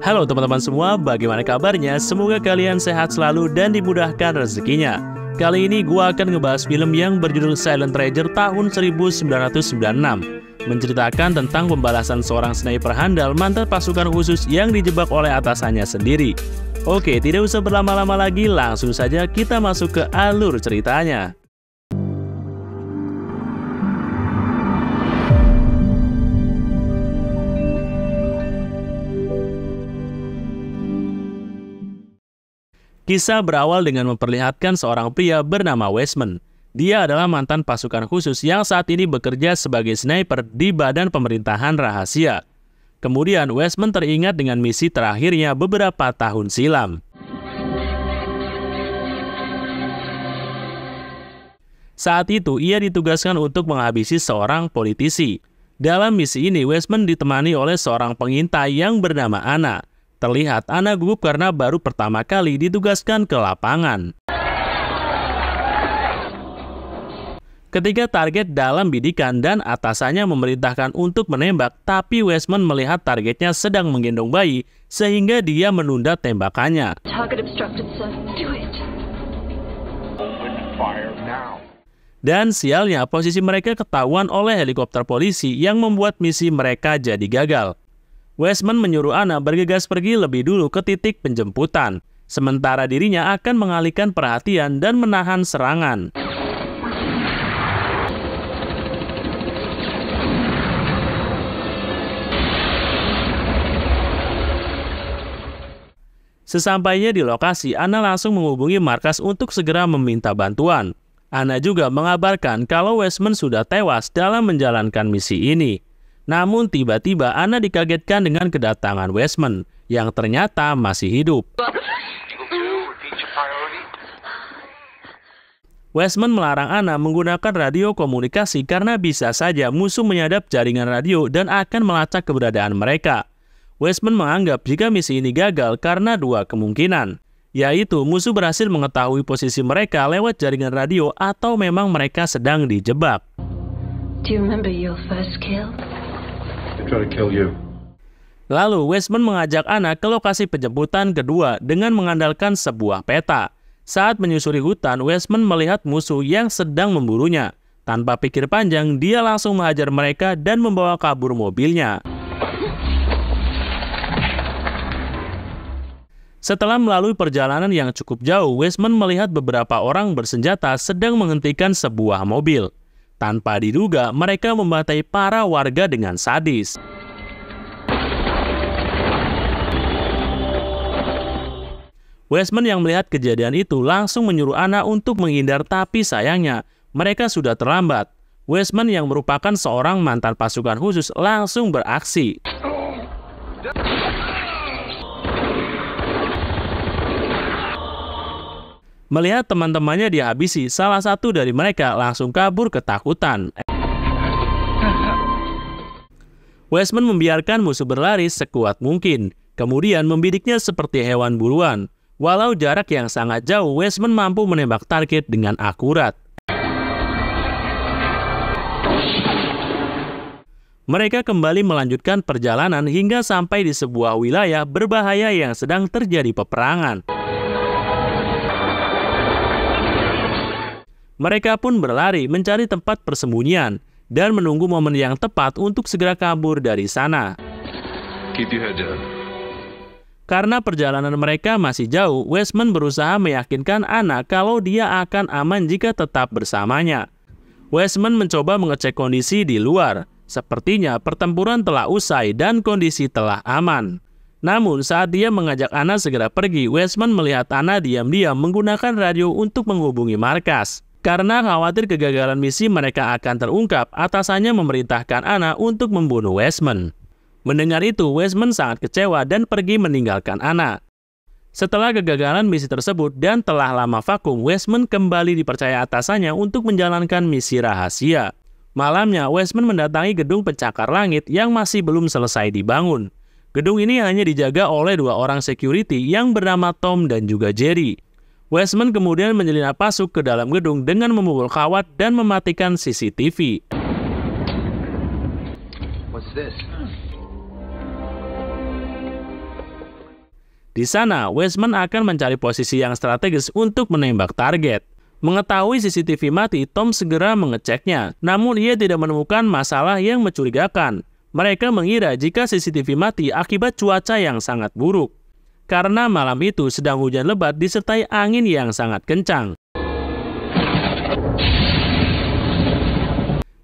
Halo teman-teman semua, bagaimana kabarnya? Semoga kalian sehat selalu dan dimudahkan rezekinya. Kali ini gua akan ngebahas film yang berjudul Silent Treasure tahun 1996 menceritakan tentang pembalasan seorang sniper handal mantan pasukan khusus yang dijebak oleh atasannya sendiri. Oke, tidak usah berlama-lama lagi, langsung saja kita masuk ke alur ceritanya. Kisah berawal dengan memperlihatkan seorang pria bernama Westman. Dia adalah mantan pasukan khusus yang saat ini bekerja sebagai sniper di Badan Pemerintahan Rahasia. Kemudian Westman teringat dengan misi terakhirnya beberapa tahun silam. Saat itu ia ditugaskan untuk menghabisi seorang politisi. Dalam misi ini, Westman ditemani oleh seorang pengintai yang bernama Anna. Terlihat anak gugup karena baru pertama kali ditugaskan ke lapangan. Ketika target dalam bidikan dan atasannya memerintahkan untuk menembak, tapi Westman melihat targetnya sedang menggendong bayi, sehingga dia menunda tembakannya. Dan sialnya, posisi mereka ketahuan oleh helikopter polisi yang membuat misi mereka jadi gagal. Westman menyuruh Anna bergegas pergi lebih dulu ke titik penjemputan, sementara dirinya akan mengalihkan perhatian dan menahan serangan. Sesampainya di lokasi, Anna langsung menghubungi markas untuk segera meminta bantuan. Anna juga mengabarkan kalau Westman sudah tewas dalam menjalankan misi ini. Namun tiba-tiba Ana dikagetkan dengan kedatangan Westman yang ternyata masih hidup. Westman melarang Ana menggunakan radio komunikasi karena bisa saja musuh menyadap jaringan radio dan akan melacak keberadaan mereka. Westman menganggap jika misi ini gagal karena dua kemungkinan, yaitu musuh berhasil mengetahui posisi mereka lewat jaringan radio atau memang mereka sedang dijebak. Do you Lalu Westman mengajak Ana ke lokasi penjemputan kedua dengan mengandalkan sebuah peta. Saat menyusuri hutan, Westman melihat musuh yang sedang memburunya. Tanpa pikir panjang, dia langsung menghajar mereka dan membawa kabur mobilnya. Setelah melalui perjalanan yang cukup jauh, Westman melihat beberapa orang bersenjata sedang menghentikan sebuah mobil. Tanpa diduga, mereka membantai para warga dengan sadis. Westman yang melihat kejadian itu langsung menyuruh Anna untuk menghindar tapi sayangnya, mereka sudah terlambat. Westman yang merupakan seorang mantan pasukan khusus langsung beraksi. Melihat teman-temannya dihabisi, salah satu dari mereka langsung kabur ketakutan. Westman membiarkan musuh berlari sekuat mungkin, kemudian membidiknya seperti hewan buruan. Walau jarak yang sangat jauh, Westman mampu menembak target dengan akurat. Mereka kembali melanjutkan perjalanan hingga sampai di sebuah wilayah berbahaya yang sedang terjadi peperangan. Mereka pun berlari mencari tempat persembunyian dan menunggu momen yang tepat untuk segera kabur dari sana. Karena perjalanan mereka masih jauh, Westman berusaha meyakinkan Anna kalau dia akan aman jika tetap bersamanya. Westman mencoba mengecek kondisi di luar. Sepertinya pertempuran telah usai dan kondisi telah aman. Namun saat dia mengajak Anna segera pergi, Westman melihat Anna diam-diam menggunakan radio untuk menghubungi markas. Karena khawatir kegagalan misi mereka akan terungkap, atasannya memerintahkan Anna untuk membunuh Westman. Mendengar itu, Westman sangat kecewa dan pergi meninggalkan Anna. Setelah kegagalan misi tersebut dan telah lama vakum, Westman kembali dipercaya atasannya untuk menjalankan misi rahasia. Malamnya, Westman mendatangi gedung pencakar langit yang masih belum selesai dibangun. Gedung ini hanya dijaga oleh dua orang security yang bernama Tom dan juga Jerry. Westman kemudian menyelinap masuk ke dalam gedung dengan memukul kawat dan mematikan CCTV. Di sana, Westman akan mencari posisi yang strategis untuk menembak target. Mengetahui CCTV mati, Tom segera mengeceknya. Namun ia tidak menemukan masalah yang mencurigakan. Mereka mengira jika CCTV mati akibat cuaca yang sangat buruk karena malam itu sedang hujan lebat disertai angin yang sangat kencang.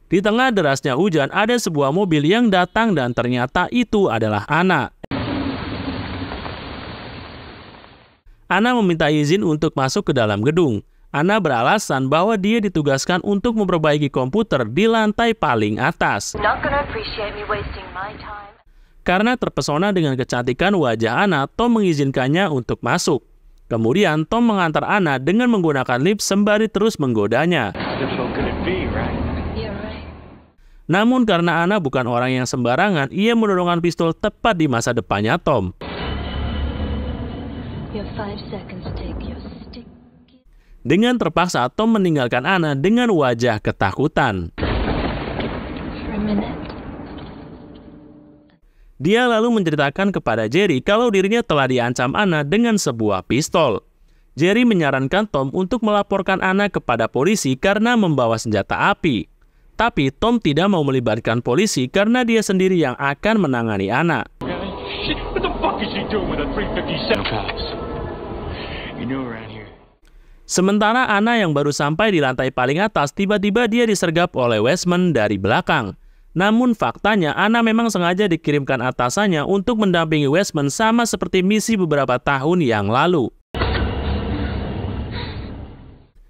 Di tengah derasnya hujan, ada sebuah mobil yang datang dan ternyata itu adalah Ana. Ana meminta izin untuk masuk ke dalam gedung. Ana beralasan bahwa dia ditugaskan untuk memperbaiki komputer di lantai paling atas karena terpesona dengan kecantikan wajah Ana, Tom mengizinkannya untuk masuk. Kemudian Tom mengantar Ana dengan menggunakan lift sembari terus menggodanya. Namun karena Ana bukan orang yang sembarangan, ia menodongkan pistol tepat di masa depannya Tom. Dengan terpaksa, Tom meninggalkan Ana dengan wajah ketakutan. Dia lalu menceritakan kepada Jerry kalau dirinya telah diancam Anna dengan sebuah pistol. Jerry menyarankan Tom untuk melaporkan Anna kepada polisi karena membawa senjata api. Tapi Tom tidak mau melibatkan polisi karena dia sendiri yang akan menangani Anna. Sementara Anna yang baru sampai di lantai paling atas, tiba-tiba dia disergap oleh Westman dari belakang. Namun faktanya Ana memang sengaja dikirimkan atasannya untuk mendampingi Westman sama seperti misi beberapa tahun yang lalu.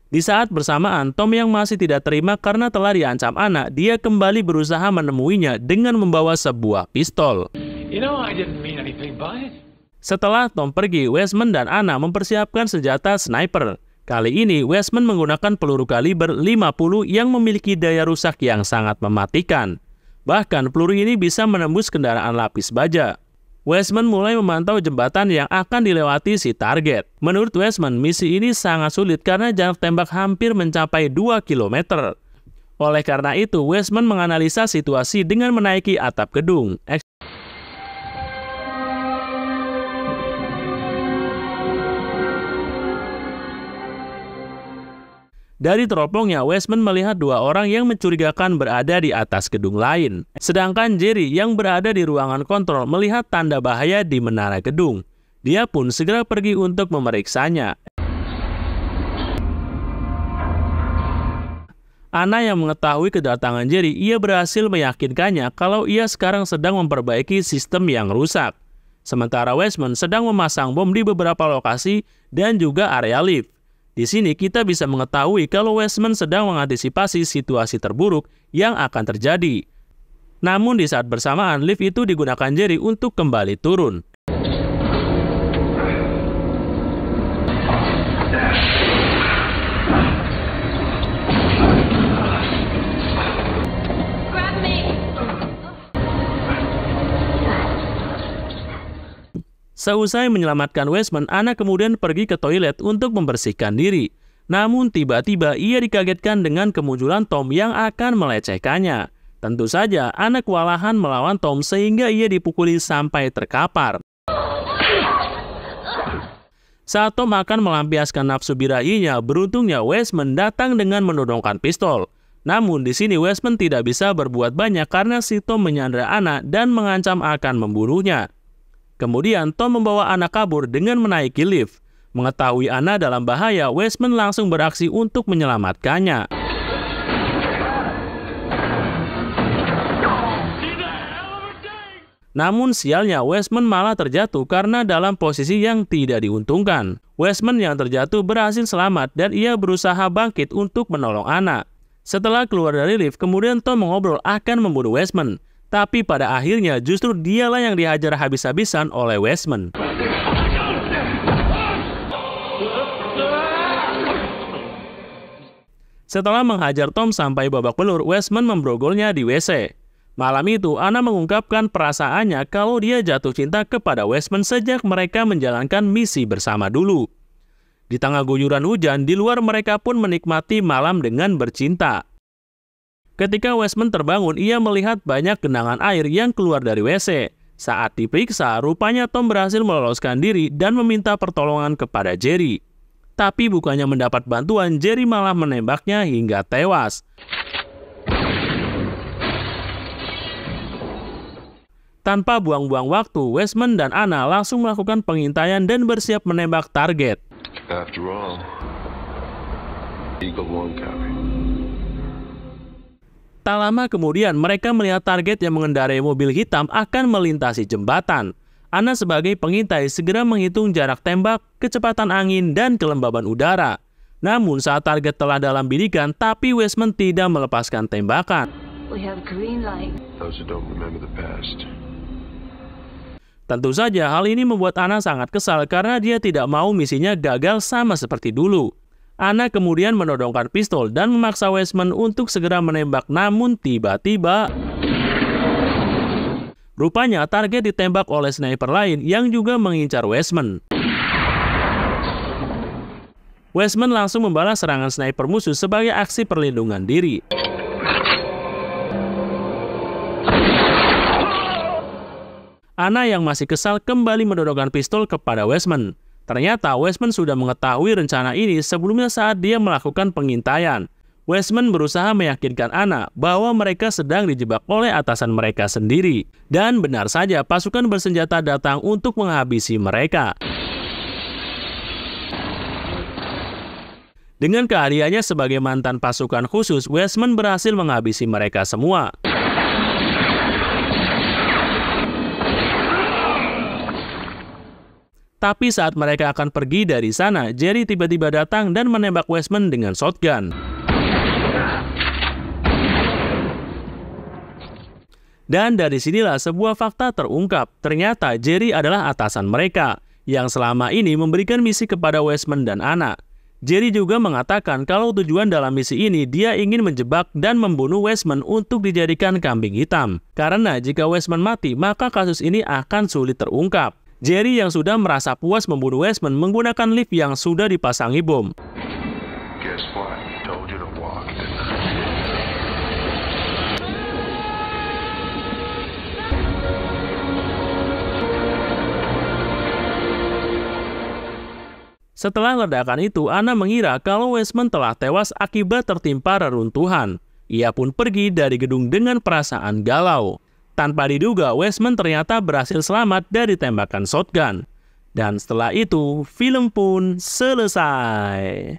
Di saat bersamaan, Tom yang masih tidak terima karena telah diancam Ana, dia kembali berusaha menemuinya dengan membawa sebuah pistol. You know, I didn't mean anything by it. Setelah Tom pergi, Westman dan Ana mempersiapkan senjata sniper. Kali ini, Westman menggunakan peluru kaliber 50 yang memiliki daya rusak yang sangat mematikan. Bahkan peluru ini bisa menembus kendaraan lapis baja. Westman mulai memantau jembatan yang akan dilewati si target. Menurut Westman, misi ini sangat sulit karena jarak tembak hampir mencapai 2 km. Oleh karena itu, Westman menganalisa situasi dengan menaiki atap gedung. Dari teropongnya, Westman melihat dua orang yang mencurigakan berada di atas gedung lain. Sedangkan Jerry yang berada di ruangan kontrol melihat tanda bahaya di menara gedung. Dia pun segera pergi untuk memeriksanya. Ana yang mengetahui kedatangan Jerry, ia berhasil meyakinkannya kalau ia sekarang sedang memperbaiki sistem yang rusak. Sementara Westman sedang memasang bom di beberapa lokasi dan juga area lift. Di sini kita bisa mengetahui kalau Westman sedang mengantisipasi situasi terburuk yang akan terjadi. Namun di saat bersamaan, lift itu digunakan Jerry untuk kembali turun. Seusai menyelamatkan Westman, Ana kemudian pergi ke toilet untuk membersihkan diri. Namun tiba-tiba ia dikagetkan dengan kemunculan Tom yang akan melecehkannya. Tentu saja, Ana kewalahan melawan Tom sehingga ia dipukuli sampai terkapar. Saat Tom akan melampiaskan nafsu birahinya, beruntungnya Westman datang dengan menodongkan pistol. Namun di sini Westman tidak bisa berbuat banyak karena si Tom menyandra anak dan mengancam akan membunuhnya. Kemudian Tom membawa Anna kabur dengan menaiki lift. Mengetahui Anna dalam bahaya, Westman langsung beraksi untuk menyelamatkannya. Namun sialnya Westman malah terjatuh karena dalam posisi yang tidak diuntungkan. Westman yang terjatuh berhasil selamat dan ia berusaha bangkit untuk menolong Ana. Setelah keluar dari lift, kemudian Tom mengobrol akan membunuh Westman. Tapi pada akhirnya justru dialah yang dihajar habis-habisan oleh Westman. Setelah menghajar Tom sampai babak belur, Westman membrogolnya di WC. Malam itu, Anna mengungkapkan perasaannya kalau dia jatuh cinta kepada Westman sejak mereka menjalankan misi bersama dulu. Di tengah guyuran hujan, di luar mereka pun menikmati malam dengan bercinta. Ketika Westman terbangun, ia melihat banyak genangan air yang keluar dari WC. Saat diperiksa, rupanya Tom berhasil meloloskan diri dan meminta pertolongan kepada Jerry. Tapi bukannya mendapat bantuan, Jerry malah menembaknya hingga tewas. Tanpa buang-buang waktu, Westman dan Anna langsung melakukan pengintaian dan bersiap menembak target. After all, Tak lama kemudian, mereka melihat target yang mengendarai mobil hitam akan melintasi jembatan. Ana sebagai pengintai segera menghitung jarak tembak, kecepatan angin, dan kelembaban udara. Namun saat target telah dalam bidikan, tapi Westman tidak melepaskan tembakan. Tentu saja hal ini membuat Ana sangat kesal karena dia tidak mau misinya gagal sama seperti dulu. Ana kemudian menodongkan pistol dan memaksa Westman untuk segera menembak namun tiba-tiba... Rupanya target ditembak oleh sniper lain yang juga mengincar Westman. Westman langsung membalas serangan sniper musuh sebagai aksi perlindungan diri. Ana yang masih kesal kembali menodongkan pistol kepada Westman. Ternyata Westman sudah mengetahui rencana ini sebelumnya saat dia melakukan pengintaian. Westman berusaha meyakinkan Anna bahwa mereka sedang dijebak oleh atasan mereka sendiri. Dan benar saja pasukan bersenjata datang untuk menghabisi mereka. Dengan keahliannya sebagai mantan pasukan khusus, Westman berhasil menghabisi mereka semua. Tapi saat mereka akan pergi dari sana, Jerry tiba-tiba datang dan menembak Westman dengan shotgun. Dan dari sinilah sebuah fakta terungkap. Ternyata Jerry adalah atasan mereka yang selama ini memberikan misi kepada Westman dan anak. Jerry juga mengatakan kalau tujuan dalam misi ini dia ingin menjebak dan membunuh Westman untuk dijadikan kambing hitam. Karena jika Westman mati, maka kasus ini akan sulit terungkap. Jerry yang sudah merasa puas membunuh Westman menggunakan lift yang sudah dipasangi bom. Setelah ledakan itu, Anna mengira kalau Westman telah tewas akibat tertimpa reruntuhan. Ia pun pergi dari gedung dengan perasaan galau. Tanpa diduga, Westman ternyata berhasil selamat dari tembakan shotgun. Dan setelah itu, film pun selesai.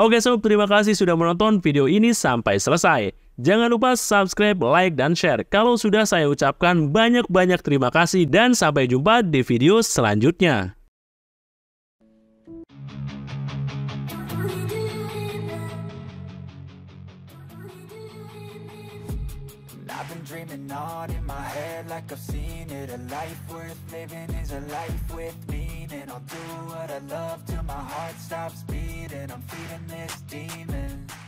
Oke sob, terima kasih sudah menonton video ini sampai selesai. Jangan lupa subscribe, like, dan share. Kalau sudah saya ucapkan banyak-banyak terima kasih dan sampai jumpa di video selanjutnya. dreaming on in my head like I've seen it A life worth living is a life with meaning I'll do what I love till my heart stops beating I'm feeding this demon